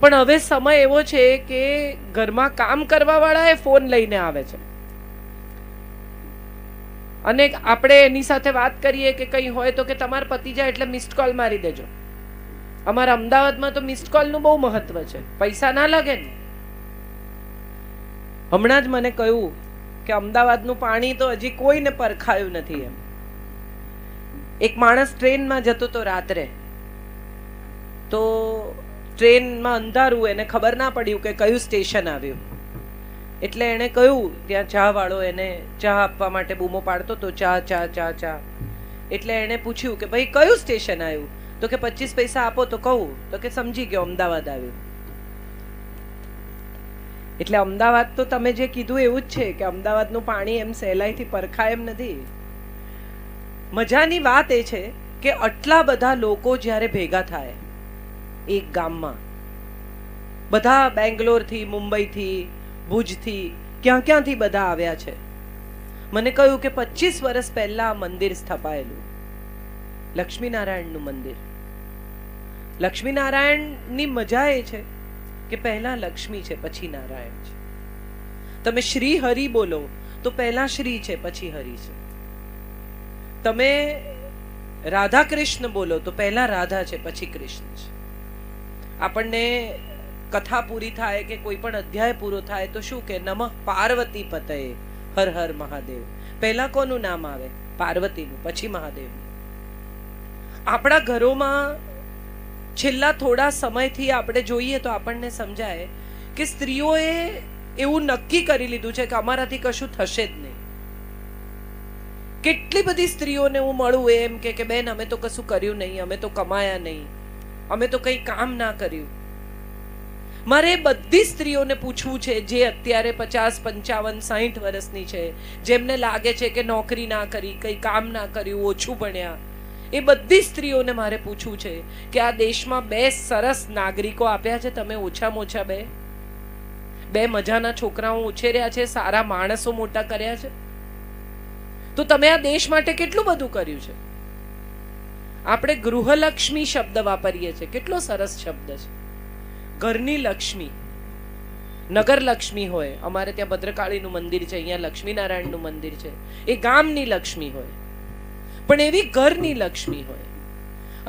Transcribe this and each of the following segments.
પણ હવે સમય એવો છે કે ઘરમાં કામ કરવા વાળા એ ફોન લઈને આવે છે અને આપણે એની સાથે વાત કરીએ કે કંઈ હોય તો કે તમારા પતિ જાય એટલે મિસ્ડ કોલ મારી દેજો અમારા અમદાવાદમાં તો મિસ્ડ કોલનું બહુ મહત્વ છે પૈસા ના લાગે ને હમણાં જ મને કહ્યું કે અમદાવાદનું પાણી તો હજી કોઈને પરખાયું નથી એમ એક માણસ ટ્રેનમાં જતો તો રાત્રે તો ટ્રેનમાં અંધારું એને ખબર ના પડ્યું કે કયું સ્ટેશન આવ્યું એટલે એણે કહ્યું ત્યાં ચા વાળો એને ચા આપવા માટે બૂમો પાડતો તો ચા ચા ચા ચા એટલે એણે પૂછ્યું કે ભાઈ કયું સ્ટેશન આવ્યું તો કે પચીસ પૈસા આપો તો કહું તો કે સમજી ગયો અમદાવાદ આવ્યું એટલે અમદાવાદ તો તમે જે કીધું એવું જ છે કે અમદાવાદનું પાણી એમ સહેલાઈથી પરખાય એમ નથી મજાની વાત એ છે કે આટલા બધા લોકો જ્યારે ભેગા થાય એક ગામમાં બધા બેંગ્લોરથી મુંબઈથી ભુજથી ક્યાં ક્યાંથી બધા આવ્યા છે મને કહ્યું કે પચીસ વર્ષ પહેલા મંદિર સ્થપાયેલું લક્ષ્મીનારાયણનું મંદિર લક્ષ્મીનારાયણની મજા એ છે કે પહેલા લક્ષ્મી છે પછી નારાયણ છે તમે શ્રી હરિ બોલો તો પહેલા શ્રી છે પછી હરિ છે તમે રાધા કૃષ્ણ બોલો તો પહેલા રાધા છે પછી કૃષ્ણ છે આપણને કથા પૂરી થાય કે કોઈ પણ અધ્યાય પૂરો થાય તો શું કે નમઃ પાર્વતી પતએ હર હર મહાદેવ પહેલા કોનું નામ આવે પાર્વતીનું પછી મહાદેવ આપણા ઘરોમાં છેલ્લા થોડા સમયથી આપણે જોઈએ તો આપણને સમજાય કે સ્ત્રીઓએ એવું નક્કી કરી લીધું છે કે અમારાથી કશું થશે જ નહીં કેટલી બધી સ્ત્રીઓને હું મળું એમ કે બેન અમે તો કશું કર્યું નહીં અમે તો કમાયા નહીં અમે તો કંઈ કામ ના કર્યું મારે બધી સ્ત્રીઓને પૂછવું છે જે અત્યારે પચાસ પંચાવન સાહીઠ વર્ષની છે જેમને લાગે છે કે નોકરી ના કરી કંઈ કામ ના કર્યું ઓછું ભણ્યા એ બધી સ્ત્રીઓને મારે પૂછવું છે કે આ દેશમાં બે સરસ નાગરિકો આપ્યા છે તમે ઓછામાં ઓછા બે બે મજાના છોકરાઓ ઉછેર્યા છે સારા માણસો મોટા કર્યા છે તો તમે આ દેશ માટે કેટલું બધું કર્યું છે આપણે ગૃહલક્ષ્મી શબ્દ વાપરીએ છીએ કેટલો સરસ શબ્દ છે ઘરની લક્ષ્મી નગર લક્ષ્મી હોય અમારે ત્યાં ભદ્રકાળીનું મંદિર છે અહીંયા લક્ષ્મીનારાયણનું મંદિર છે એ ગામની લક્ષ્મી હોય પણ એવી ઘરની લક્ષ્મી હોય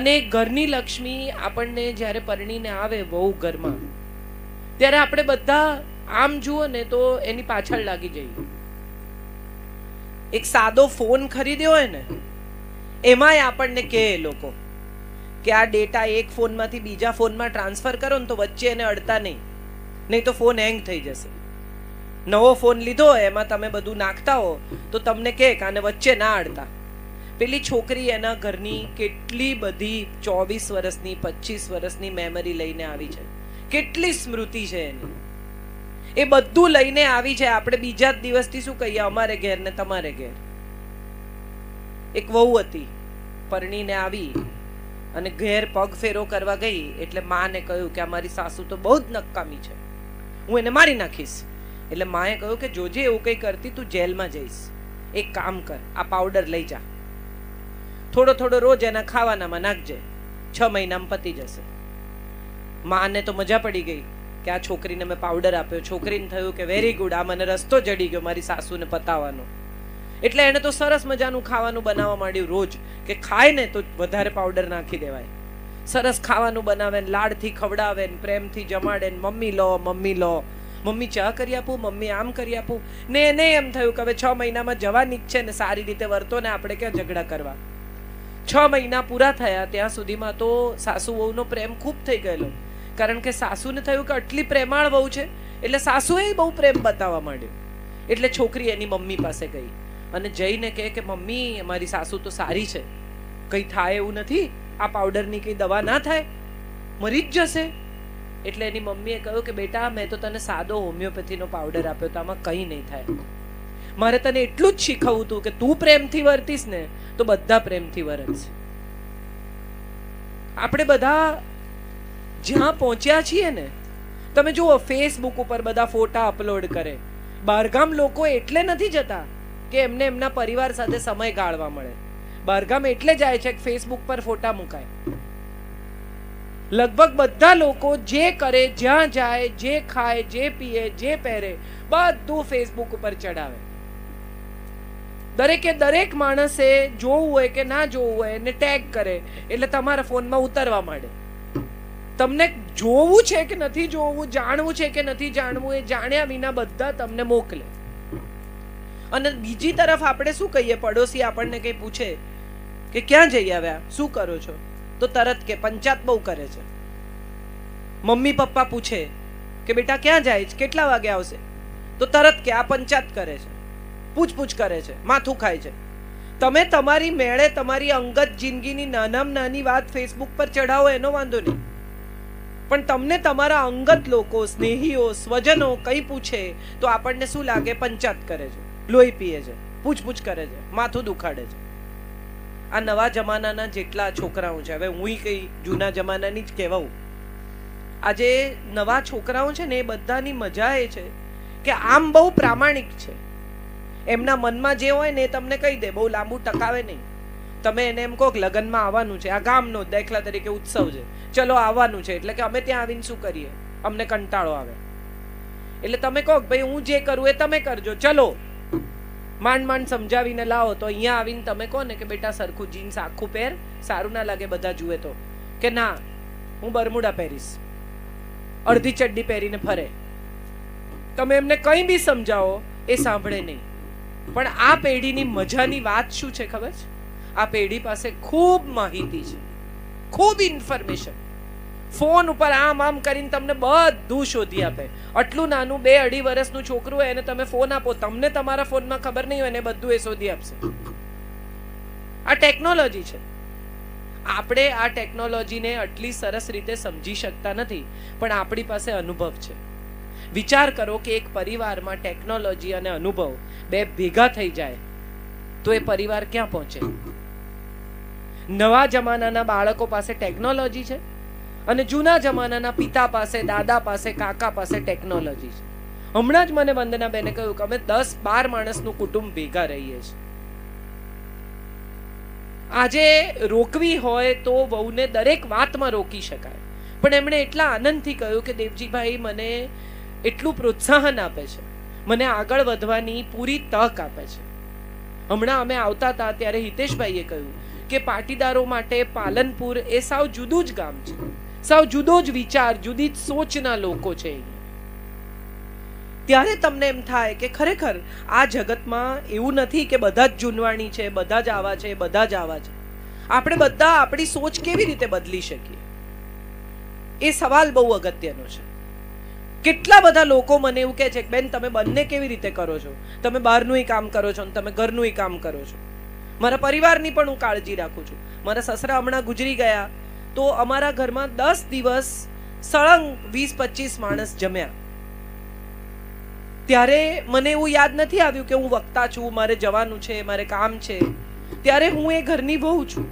અને ઘરની લક્ષ્મી આપણને જ્યારે પરણીને આવે વહુ ઘરમાં ત્યારે આપણે બધા આમ જુઓ ને તો એની પાછળ લાગી જઈએ એક સાદો ફોન ખરીદ્યો હોય ને એમાંય આપણને કહે એ લોકો કે આ ડેટા એક ફોનમાંથી બીજા ફોનમાં ટ્રાન્સફર કરો ને તો વચ્ચે એને અડતા નહીં નહીં તો ફોન હેંગ થઈ જશે નવો ફોન લીધો એમાં તમે બધું નાખતા હો તો તમને કહે આને વચ્ચે ના અડતા પેલી છોકરી એના ઘરની કેટલી બધી ચોવીસ વર્ષની પચીસ વર્ષની મેમરી લઈને આવી છે કેટલી સ્મૃતિ છે એની એ બધું લઈને આવી છે આપણે બીજા જ દિવસથી શું કહીએ અમારે ઘેર ને તમારે ઘેર એક વહુ હતી પરણીને આવી અને ઘેર પગ ફેરો કરવા ગઈ એટલે માને કહ્યું કે અમારી સાસુ તો બહુ જ નકામી છે હું એને મારી નાખીશ એટલે માએ કહ્યું કે જોજે એવું કંઈ કરતી તું જેલમાં જઈશ એક કામ કર આ પાવડર લઈ જા થોડો થોડો રોજ એના ખાવાનામાં નાખજે છ મહિનામાં પતી જશે માને તો મજા પડી ગઈ કે આ છોકરીને મેં પાવડર આપ્યો છોકરીને થયું કે વેરી ગુડ આ મને રસ્તો જડી ગયો મારી સાસુને પતાવવાનો એટલે એને તો સરસ મજાનું ખાવાનું બનાવવા માંડ્યું રોજ કે ખાય ને તો વધારે પાવડર નાખી દેવાય સરસ ખાવાનું બનાવે ને લાડથી ખવડાવે ને પ્રેમથી જમાડે ને મમ્મી લો મમ્મી લો મમ્મી ચા કરી આપું મમ્મી આમ કરી આપું ને એને એમ થયું કે હવે છ મહિનામાં જવાની જ છે ને સારી રીતે વર્તો ને આપણે ક્યાં ઝઘડા કરવા છ મહિના પૂરા થયા ત્યાં સુધીમાં તો સાસુ વહુનો પ્રેમ ખૂબ થઈ ગયેલો કારણ કે સાસુને થયું કે આટલી પ્રેમાળ વહુ છે એટલે સાસુએ બહુ પ્રેમ બતાવવા માંડ્યો એટલે છોકરી એની મમ્મી પાસે ગઈ અને જઈને કહે કે મમ્મી મારી સાસુ તો સારી છે કંઈ થાય એવું નથી આ પાવડરની કંઈ દવા ના થાય મરી જ જશે એટલે એની મમ્મીએ કહ્યું કે બેટા મેં તો તને સાદો હોમિયોપેથીનો પાવડર આપ્યો તો આમાં કંઈ નહીં થાય મારે તને એટલું જ શીખવવું હતું કે તું પ્રેમથી વર્તીશ ને તો બધા પ્રેમથી વર્તશે આપણે બધા જ્યાં પહોંચ્યા છીએ ને તમે જુઓ ફેસબુક ઉપર બધા ફોટા અપલોડ કરે બહારગામ લોકો એટલે નથી જતા કે એમને એમના પરિવાર સાથે સમય ગાળવા મળે બહારગામ એટલે જાય છે કે ફેસબુક પર ફોટા મુકાય લગભગ બધા લોકો જે કરે જ્યાં જાય જે ખાય જે પીએ જે પહેરે બધું ફેસબુક ઉપર ચડાવે દરેકે દરેક માણસે જોવું હોય કે ના જોવું હોય એને ટેગ કરે એટલે તમારા ફોનમાં ઉતરવા માંડે તમને જોવું છે કે નથી જોવું જાણવું છે કે નથી જાણવું એ જાણ્યા વિના બધા તમને મોકલે અને બીજી તરફ આપણે શું કહીએ પડોશી આપણને કંઈ પૂછે કે ક્યાં જઈ આવ્યા શું કરો છો તો તરત કે પંચાયત બહુ કરે છે મમ્મી પપ્પા પૂછે કે બેટા ક્યાં જાય છે કેટલા વાગે આવશે તો તરત કે આ પંચાત કરે છે પૂછપૂછ કરે છે માથું ખાય છે તમે તમારી મેળે તમારી અંગત જિંદગીની નાનામાં નાની વાત ફેસબુક પર ચઢાવો એનો વાંધો નહીં પણ તમને તમારા અંગત લોકો સ્નેહીઓ સ્વજનો કંઈ પૂછે તો આપણને શું લાગે પંચાત કરે છે લોહી પીએ છે પૂછપૂછ કરે છે માથું દુખાડે છે આ નવા જમાનાના જેટલા છોકરાઓ છે હવે હું કઈ જૂના જમાનાની જ કહેવાઉં આજે નવા છોકરાઓ છે ને એ બધાની મજા એ છે કે આમ બહુ પ્રામાણિક છે એમના મનમાં જે હોય ને એ તમને કહી દે બહુ લાંબુ ટકાવે નહીં તમે એને એમ કહો કે લગ્નમાં આવવાનું છે આ ગામનો દાખલા તરીકે ઉત્સવ છે ચલો આવવાનું છે એટલે કે અમે ત્યાં આવીને શું કરીએ અમને કંટાળો આવે એટલે તમે કહો કે ભાઈ હું જે કરું એ તમે કરજો ચલો માંડ માંડ સમજાવીને લાવો તો અહીંયા આવીને તમે કહો ને કે બેટા સરખું જીન્સ આખું પહેર સારું ના લાગે બધા જુએ તો કે ના હું બરમુડા પહેરીશ અડધી ચડ્ડી પહેરીને ફરે તમે એમને કંઈ બી સમજાવો એ સાંભળે નહીં પણ આ પેઢીની મજાની વાત શું છે ખબર છે આ પેઢી પાસે ખૂબ માહિતી છે ખૂબ ઇન્ફોર્મેશન ફોન ઉપર આમ આમ કરીને તમને બધું શોધી આપે આટલું નાનું બે અઢી વર્ષનું છોકરું હોય એને તમે ફોન આપો તમને તમારા ફોનમાં ખબર નહીં હોય એને બધું એ શોધી આપશે આ ટેકનોલોજી છે આપણે આ ટેકનોલોજીને આટલી સરસ રીતે સમજી શકતા નથી પણ આપણી પાસે અનુભવ છે વિચાર કરો કે એક પરિવારમાં ટેકનોલોજી અને અનુભવ બે ભેગા થઈ જાય તો એ પરિવાર ક્યાં પહોંચે નવા જમાનાના બાળકો પાસે ટેકનોલોજી છે અને જૂના જમાનાના પિતા પાસે દાદા પાસે કાકા પાસે ટેકનોલોજી છે હમણાં જ મને વંદના બેને કહ્યું કે અમે દસ બાર માણસનું કુટુંબ ભેગા રહીએ છીએ આજે રોકવી હોય તો વહુને દરેક વાતમાં રોકી શકાય પણ એમણે એટલા આનંદથી કહ્યું કે દેવજીભાઈ મને એટલું પ્રોત્સાહન આપે છે મને આગળ વધવાની પૂરી તક આપે છે હમણાં અમે આવતા હતા ત્યારે હિતેશભાઈએ કહ્યું કે પાટીદારો માટે પાલનપુર એ સાવ જુદું જ ગામ છે સાવ જુદો જ વિચાર જુદી જ સોચના લોકો છે ત્યારે તમને એમ થાય કે ખરેખર આ જગતમાં એવું નથી કે બધા જ જૂનવાણી છે બધા જ આવા છે બધા જ આવા છે આપણે બધા આપણી સોચ કેવી રીતે બદલી શકીએ એ સવાલ બહુ અગત્યનો છે કેટલા બધા લોકો મને એવું કહે છે કે બેન તમે બંને કેવી રીતે કરો છો તમે બહારનું કામ કરો છો અને તમે ઘરનું કામ કરો છો મારા પરિવારની પણ હું કાળજી રાખું છું મારા સસરા હમણાં ગુજરી ગયા તો અમારા ઘરમાં દસ દિવસ સળંગ વીસ પચીસ માણસ જમ્યા ત્યારે મને એવું યાદ નથી આવ્યું કે હું વક્તા છું મારે જવાનું છે મારે કામ છે ત્યારે હું એ ઘરની બહુ છું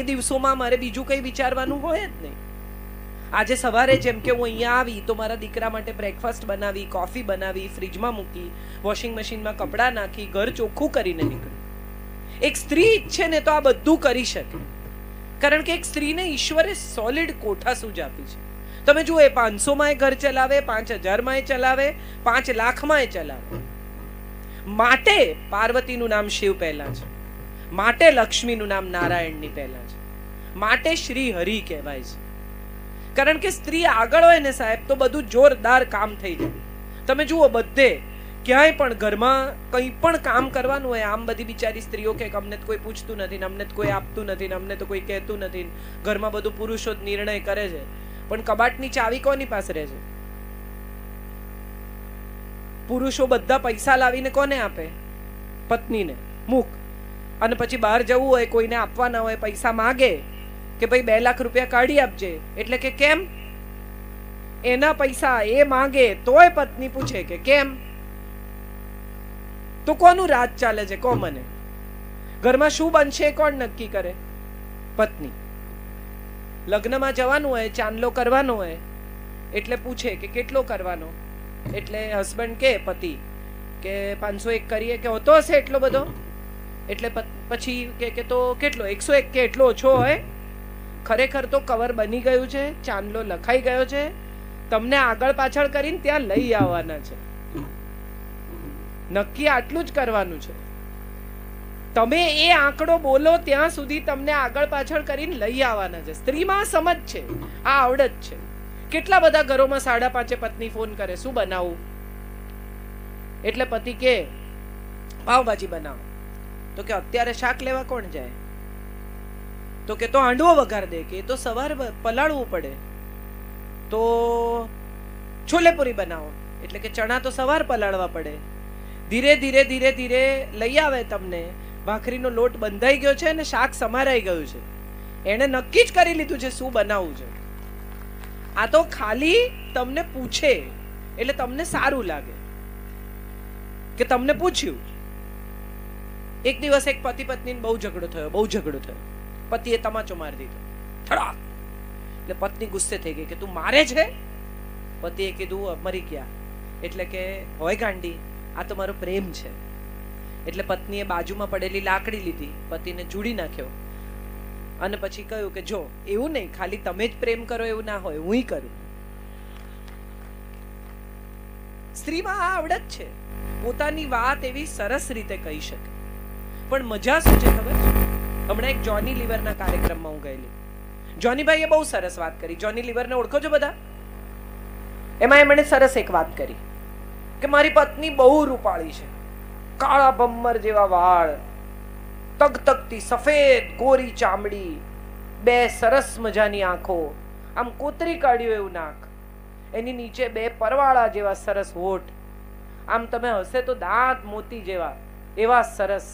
એ દિવસોમાં મારે બીજું કંઈ વિચારવાનું હોય જ નહીં આજે સવારે જેમ કે હું અહીંયા આવી તો મારા દીકરા માટે બ્રેકફાસ્ટ બનાવી કોફી બનાવી ફ્રીજમાં મૂકી વોશિંગ મશીનમાં કપડાં નાખી ઘર ચોખ્ખું કરીને નીકળ્યું એક સ્ત્રી જ છે ને તો આ બધું કરી શકે કારણ કે એક સ્ત્રીને ઈશ્વરે સોલિડ કોઠા જ આપી છે તમે જુઓ એ પાંચસોમાં એ ઘર ચલાવે પાંચ હજારમાં એ ચલાવે પાંચ લાખમાં એ ચલાવે માટે પાર્વતીનું નામ શિવ પહેલા છે માટે લક્ષ્મીનું નામ નારાયણની પહેલા છે માટે શ્રી હરિ કહેવાય છે કારણ કે સ્ત્રી આગળ હોય ને સાહેબ તો બધું જોરદાર કામ થઈ જાય તમે જુઓ બધે ક્યાંય પણ ઘરમાં કંઈ પણ કામ કરવાનું હોય આમ બધી બિચારી સ્ત્રીઓ કે અમને તો કોઈ પૂછતું નથી અમને તો કોઈ આપતું નથી અમને તો કોઈ કહેતું નથી ઘરમાં બધું પુરુષો જ નિર્ણય કરે છે પણ કબાટની ચાવી કોની પાસે રહે છે પુરુષો બધા પૈસા લાવીને કોને આપે પત્નીને મૂક અને પછી બહાર જવું હોય કોઈને આપવાના હોય પૈસા માગે કે ભાઈ બે લાખ રૂપિયા કાઢી આપજે એટલે કે કેમ એના પૈસા એ માગે તોય પત્ની પૂછે કે કેમ તો કોનું રાજ ચાલે છે કો મને ઘરમાં શું બનશે કોણ નક્કી કરે પત્ની લગ્નમાં જવાનું હોય ચાંદલો કરવાનો હોય એટલે પૂછે કે કેટલો કરવાનો એટલે હસબન્ડ કે પતિ કે પાંચસો એક કરીએ કે હોતો હશે એટલો બધો એટલે પછી કે કે તો કેટલો એકસો એક કે એટલો ઓછો હોય ખરેખર તો કવર બની ગયું છે ચાંદલો લખાઈ ગયો છે તમને આગળ પાછળ કરીને ત્યાં લઈ આવવાના છે નક્કી આટલું જ કરવાનું છે તમે એ આંકડો બોલો ત્યાં સુધી તમને આગળ પાછળ કરીને લઈ આવવાના છે સ્ત્રીમાં સમજ છે આ આવડત છે કેટલા બધા ઘરોમાં સાડા પાંચે પત્ની ફોન કરે શું બનાવું એટલે પતિ કે પાવભાજી બનાવો તો કે અત્યારે શાક લેવા કોણ જાય તો કે તો આંડવો વઘાર દે કે તો સવાર પલાળવું પડે તો છોલેપુરી બનાવો એટલે કે ચણા તો સવાર પલાળવા પડે ધીરે ધીરે ધીરે ધીરે લઈ આવે તમને ભાખરીનો લોટ બંધાઈ ગયો છે અને શાક સમારાઈ ગયું છે એણે નક્કી જ કરી લીધું છે શું બનાવવું છે આ તો ખાલી તમને પૂછે એટલે તમને સારું લાગે કે તમને પૂછ્યું એક દિવસ એક પતિ પત્ની બહુ ઝઘડો થયો બહુ ઝઘડો થયો પતિએ તમાચો મારી દીધો થડાક એટલે પત્ની ગુસ્સે થઈ ગઈ કે તું મારે છે પતિએ કીધું મરી ગયા એટલે કે હોય ગાંડી આ તો મારો પ્રેમ છે એટલે પત્નીએ બાજુમાં પડેલી લાકડી લીધી પતિને જુડી નાખ્યો અને પછી કહ્યું કે જો એવું નહીં ખાલી તમે જ પ્રેમ કરો એવું ના હોય હું કરું સ્ત્રીમાં આ આવડત છે પોતાની વાત એવી સરસ રીતે કહી શકે પણ મજા શું છે ખબર હમણાં એક જોની લિવરના કાર્યક્રમમાં હું ગયેલી જોનીભાઈએ બહુ સરસ વાત કરી જોની લિવરને ઓળખો છો બધા એમાં એમણે સરસ એક વાત કરી કે મારી પત્ની બહુ રૂપાળી છે કાળા ભમ્મર જેવા વાળ તગતગતી સફેદ કોરી ચામડી બે સરસ મજાની આંખો આમ કોતરી કાઢ્યો એવું નાક એની નીચે બે પરવાળા જેવા સરસ હોઠ આમ તમે હશે તો દાંત મોતી જેવા એવા સરસ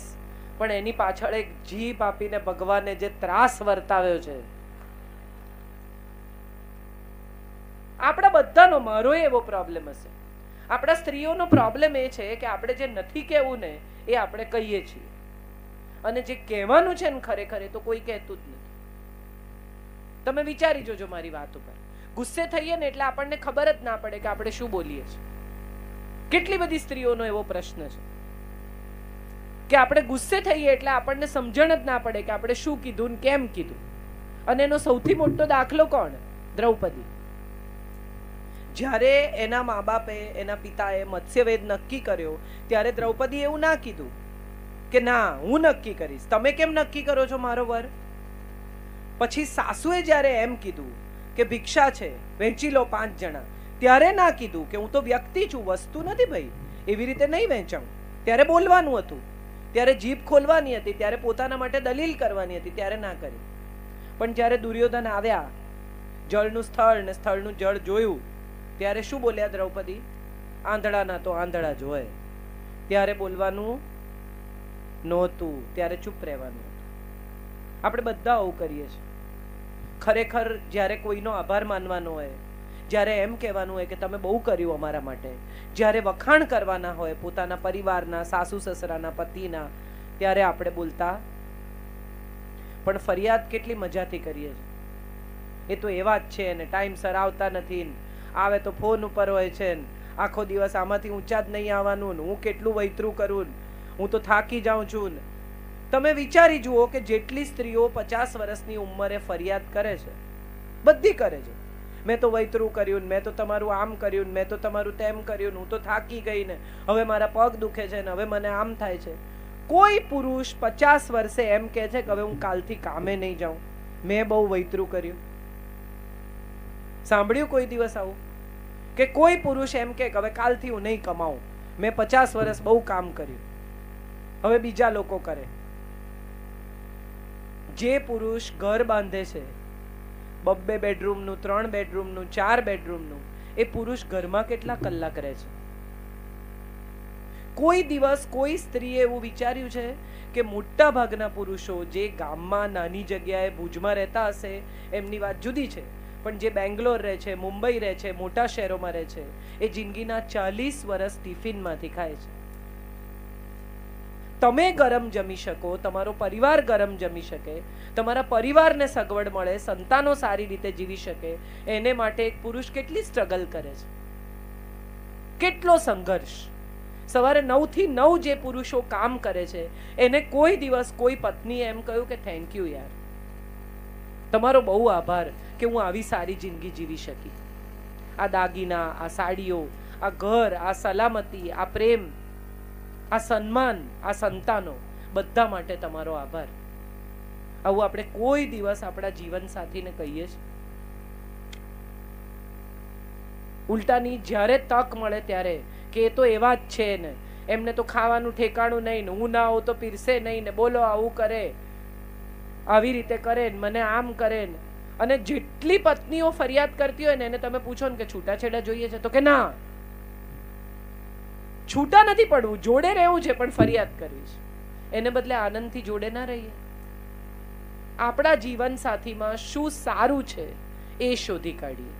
પણ એની પાછળ એક જીભ આપીને ભગવાને જે ત્રાસ વર્તાવ્યો છે આપણા બધાનો મારો એવો પ્રોબ્લેમ હશે આપણા સ્ત્રીઓનો પ્રોબ્લેમ એ છે કે આપણે જે નથી કહેવું ને એ આપણે કહીએ છીએ અને જે કહેવાનું છે ને ખરેખર તો કોઈ કહેતું જ નથી તમે વિચારી જોજો મારી વાત ઉપર ગુસ્સે થઈએ ને એટલે આપણને ખબર જ ના પડે કે આપણે શું બોલીએ છીએ કેટલી બધી સ્ત્રીઓનો એવો પ્રશ્ન છે કે આપણે ગુસ્સે થઈએ એટલે આપણને સમજણ જ ના પડે કે આપણે શું કીધું ને કેમ કીધું અને એનો સૌથી મોટો દાખલો કોણ દ્રૌપદી જ્યારે એના મા બાપે એના પિતાએ મત્સ્યવેદ નક્કી કર્યો ત્યારે દ્રૌપદી એવું ના કીધું કે ના હું નક્કી કરીશ તમે કેમ નક્કી કરો છો મારો વર પછી સાસુએ જ્યારે એમ કીધું કે ભિક્ષા છે વહેંચી લો પાંચ જણા ત્યારે ના કીધું કે હું તો વ્યક્તિ છું વસ્તુ નથી ભાઈ એવી રીતે નહીં વહેંચાવું ત્યારે બોલવાનું હતું ત્યારે જીભ ખોલવાની હતી ત્યારે પોતાના માટે દલીલ કરવાની હતી ત્યારે ના કરી પણ જ્યારે દુર્યોધન આવ્યા જળનું સ્થળ ને સ્થળનું જળ જોયું ત્યારે શું બોલ્યા દ્રૌપદી આંધળાના તો આંધળા જોય ત્યારે બોલવાનું નહોતું ત્યારે ચૂપ રહેવાનું આપણે બધા આવું કરીએ છીએ ખરેખર જ્યારે કોઈનો આભાર માનવાનો હોય જ્યારે એમ કહેવાનું હોય કે તમે બહુ કર્યું અમારા માટે જ્યારે વખાણ કરવાના હોય પોતાના પરિવારના સાસુ સસરાના પતિના ત્યારે આપણે બોલતા પણ ફરિયાદ કેટલી મજાથી કરીએ છીએ એ તો એવા જ છે અને ટાઈમસર આવતા નથી આવે તો ફોન ઉપર હોય છે આખો દિવસ આમાંથી ઊંચા જ નહીં આવવાનું હું કેટલું વૈતરું કરું હું તો થાકી જાઉં છું તમે વિચારી જુઓ કે જેટલી સ્ત્રીઓ પચાસ વર્ષની ઉંમરે ફરિયાદ કરે છે બધી કરે છે મેં તો વૈતરું કર્યું મેં તો તમારું આમ કર્યું મેં તો તમારું તેમ કર્યું હું તો થાકી ગઈ ને હવે મારા પગ દુખે છે ને હવે મને આમ થાય છે કોઈ પુરુષ પચાસ વર્ષે એમ કે છે કે હવે હું કાલથી કામે નહીં જાઉં મેં બહુ વૈતરું કર્યું સાંભળ્યું કોઈ દિવસ આવું કે કોઈ પુરુષ એમ કે હવે કાલથી હું નહીં કમાવું મેં પચાસ વર્ષ બહુ કામ કર્યું હવે બીજા લોકો કરે જે પુરુષ ઘર બાંધે છે બબ્બે બેડરૂમનું ત્રણ બેડરૂમનું ચાર બેડરૂમનું એ પુરુષ ઘરમાં કેટલા કલાક રહે છે કોઈ દિવસ કોઈ સ્ત્રીએ એવું વિચાર્યું છે કે મોટા ભાગના પુરુષો જે ગામમાં નાની જગ્યાએ ભુજમાં રહેતા હશે એમની વાત જુદી છે પણ જે બેંગ્લોર રહે છે મુંબઈ રહે છે મોટા શહેરોમાં રહે છે એ જિંદગીના ચાલીસ વર્ષ ટિફિનમાંથી ખાય છે તમે ગરમ જમી શકો તમારો પરિવાર ગરમ જમી શકે તમારા પરિવારને સગવડ મળે સંતાનો સારી રીતે જીવી શકે એને માટે એક પુરુષ કેટલી સ્ટ્રગલ કરે છે કેટલો સંઘર્ષ સવારે નવથી નવ જે પુરુષો કામ કરે છે એને કોઈ દિવસ કોઈ પત્ની એમ કહ્યું કે થેન્ક યુ યાર તમારો બહુ આભાર કે હું આવી સારી જિંદગી જીવી શકી આ દાગીના આ સાડીઓ આ ઘર આ સલામતી આ પ્રેમ આ સન્માન આ સંતાનો બધા માટે તમારો આભાર આવું આપણે કોઈ દિવસ આપણા જીવન સાથીને કહીએ છીએ ઉલટાની જ્યારે તક મળે ત્યારે કે એ તો એવા જ છે ને એમને તો ખાવાનું ઠેકાણું નહીં ને હું ના આવું તો પીરસે નહીં ને બોલો આવું કરે આવી રીતે કરે ને મને આમ કરે ને અને જેટલી પત્નીઓ ફરિયાદ કરતી હોય ને એને તમે પૂછો ને કે છૂટાછેડા જોઈએ છે તો કે ના છૂટા નથી પડવું જોડે રહેવું છે પણ ફરિયાદ કરવી છે એને બદલે આનંદથી જોડે ના રહીએ આપણા જીવન સાથીમાં શું સારું છે એ શોધી કાઢીએ